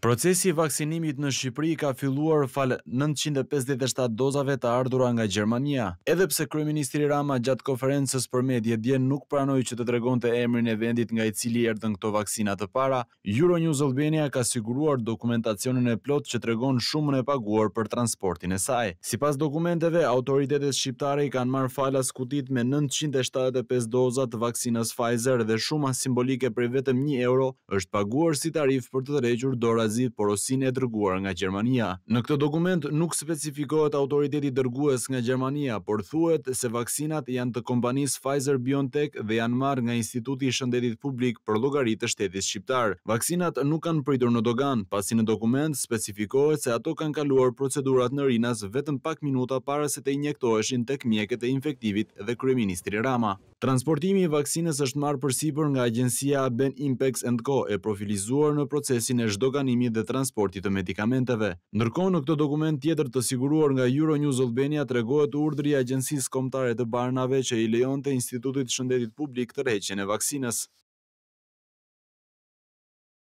Procesi vaksinimit në Shqipëri ka filluar fal 957 dozave të ardhura nga Gjermania. Edhe pse kryeministri Rama gjatë konferencës për medje dje nuk pranoi që të tregonte emrin e vendit nga i cili erdhën këto vaksina të para, Euronews Albania ka siguruar dokumentacionin e plot që tregon shumën e paguar për transportin e saj. Sipas dokumenteve, autoritetet shqiptare i kanë marrë falas kutit me 975 doza të vaksinës Pfizer dhe shuma simbolike për vetëm 1 euro është paguar si tarif për të tërhequr dorë invazi porosin e dërguar nga Gjermania. Në këtë dokument nuk specifikohet autoriteti dërgues nga Gjermania, por thuhet se vaksinat janë të kompanisë Pfizer-BioNTech dhe janë marrë nga Instituti i Shëndetit Publik për llogaritë të shtetit shqiptar. Vaksinat nuk kanë pritur në dogan, pasi në dokument specifikohet se ato kanë kaluar procedurat në rinas vetëm pak minuta para se të injektoheshin tek mjekët e infektivit dhe kryeministri Rama. Transportimi i vaksinës është marrë përsipër nga agjensia Ben Impex Co e profilizuar në procesin e çdo dhe transporti të medikamenteve. Ndërkohë në këtë dokument tjetër të siguruar nga Euronews Albania të urdhri i agjencisë kombëtare të Barnave që i lejonte Institutit të Shëndetit Publik të reqen e vaksinës.